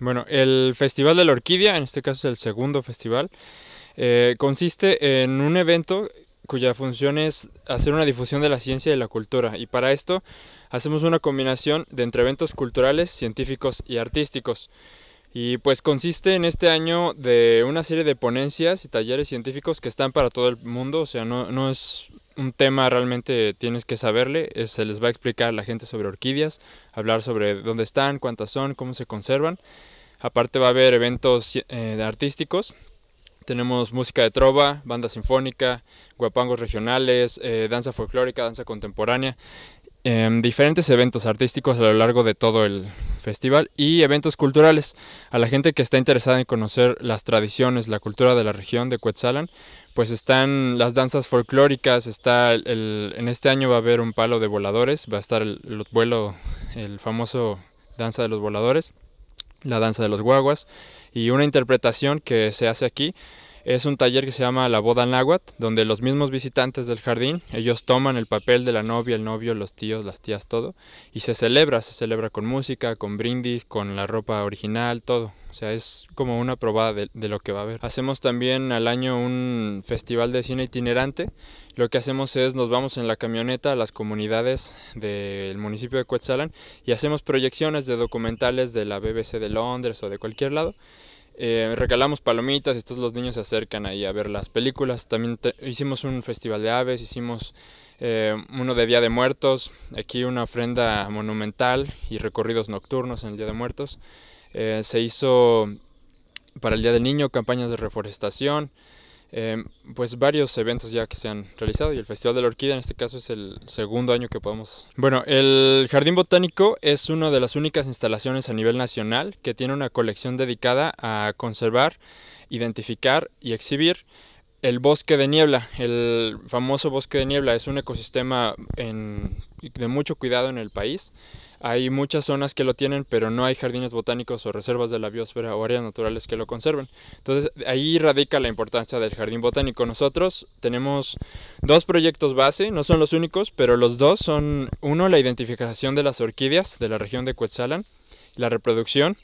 Bueno, el Festival de la Orquídea, en este caso es el segundo festival, eh, consiste en un evento cuya función es hacer una difusión de la ciencia y la cultura. Y para esto hacemos una combinación de entre eventos culturales, científicos y artísticos. Y pues consiste en este año de una serie de ponencias y talleres científicos que están para todo el mundo, o sea, no, no es un tema realmente tienes que saberle. Se les va a explicar la gente sobre orquídeas, hablar sobre dónde están, cuántas son, cómo se conservan. Aparte va a haber eventos eh, artísticos. Tenemos música de trova, banda sinfónica, guapangos regionales, eh, danza folclórica, danza contemporánea. Em, diferentes eventos artísticos a lo largo de todo el festival y eventos culturales. A la gente que está interesada en conocer las tradiciones, la cultura de la región de Quetzalan, pues están las danzas folclóricas, está en este año va a haber un palo de voladores, va a estar el, el vuelo, el famoso danza de los voladores, la danza de los guaguas y una interpretación que se hace aquí es un taller que se llama La Boda en Aguat, donde los mismos visitantes del jardín, ellos toman el papel de la novia, el novio, los tíos, las tías, todo, y se celebra, se celebra con música, con brindis, con la ropa original, todo. O sea, es como una probada de, lo que va a haber. Hacemos también al año un festival de cine itinerante. Lo que hacemos es nos vamos en la camioneta a las comunidades del municipio de Cuetzalan y hacemos proyecciones de documentales de la BBC de Londres o de cualquier lado eh, regalamos palomitas, y todos los niños se acercan ahí a ver las películas. También hicimos un festival de aves, hicimos eh, uno de Día de Muertos, aquí una ofrenda monumental y recorridos nocturnos en el Día de Muertos. Eh, se hizo para el Día del Niño campañas de reforestación. Em, pues varios eventos ya que se han realizado y el Festival de la Orquídea en este caso es el segundo año que podemos... Bueno, el Jardín Botánico es una de las únicas instalaciones a nivel nacional que tiene una colección dedicada a conservar, identificar y exhibir el bosque de niebla, el famoso bosque de niebla, es un ecosistema de mucho cuidado en el país hay muchas zonas que lo tienen, pero no hay jardines botánicos o reservas de la biosfera o áreas naturales que lo conserven. Entonces ahí radica la importancia del jardín botánico. Nosotros tenemos dos proyectos base, no son los únicos, pero los dos son, uno, la identificación de las orquídeas de la región de Cuetzalan, la reproducción,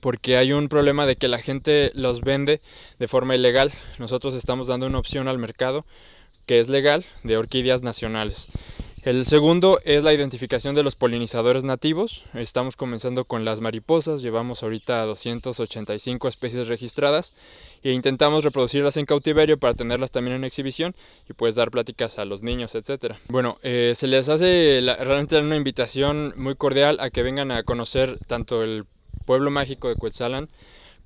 porque hay un problema de que la gente los vende de forma ilegal. Nosotros estamos dando una opción al mercado que es legal de orquídeas nacionales. El segundo es la identificación de los polinizadores nativos. Estamos comenzando con las mariposas, llevamos ahorita 285 especies registradas e intentamos reproducirlas en cautiverio para tenerlas también en exhibición y puedes dar pláticas a los niños, etc. Bueno, eh, se les hace realmente una invitación muy cordial a que vengan a conocer tanto el pueblo mágico de Cuetzalan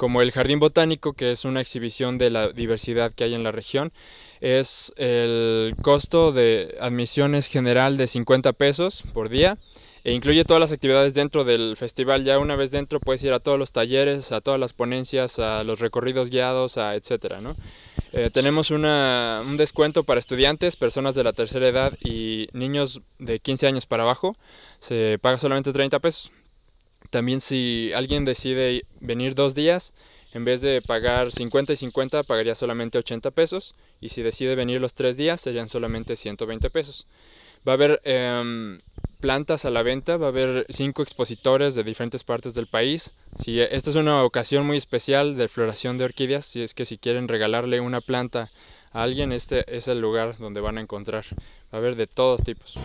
como el Jardín Botánico, que es una exhibición de la diversidad que hay en la región, es el costo de admisiones general de 50 pesos por día e incluye todas las actividades dentro del festival. Ya una vez dentro puedes ir a todos los talleres, a todas las ponencias, a los recorridos guiados, a etcétera, eh, tenemos un descuento para estudiantes, personas de la tercera edad y niños de 15 años para abajo. Se paga solamente 30 pesos. También si alguien decide venir dos días, en vez de pagar 50 y 50, pagaría solamente 80 pesos. Y si decide venir los tres días, serían solamente 120 pesos. Va a haber em, plantas a la venta, va a haber cinco expositores de diferentes partes del país. Si, eh, esta es una ocasión muy especial de floración de orquídeas, si es que si quieren regalarle una planta a alguien, este es el lugar donde van a encontrar. Va a haber de todos tipos.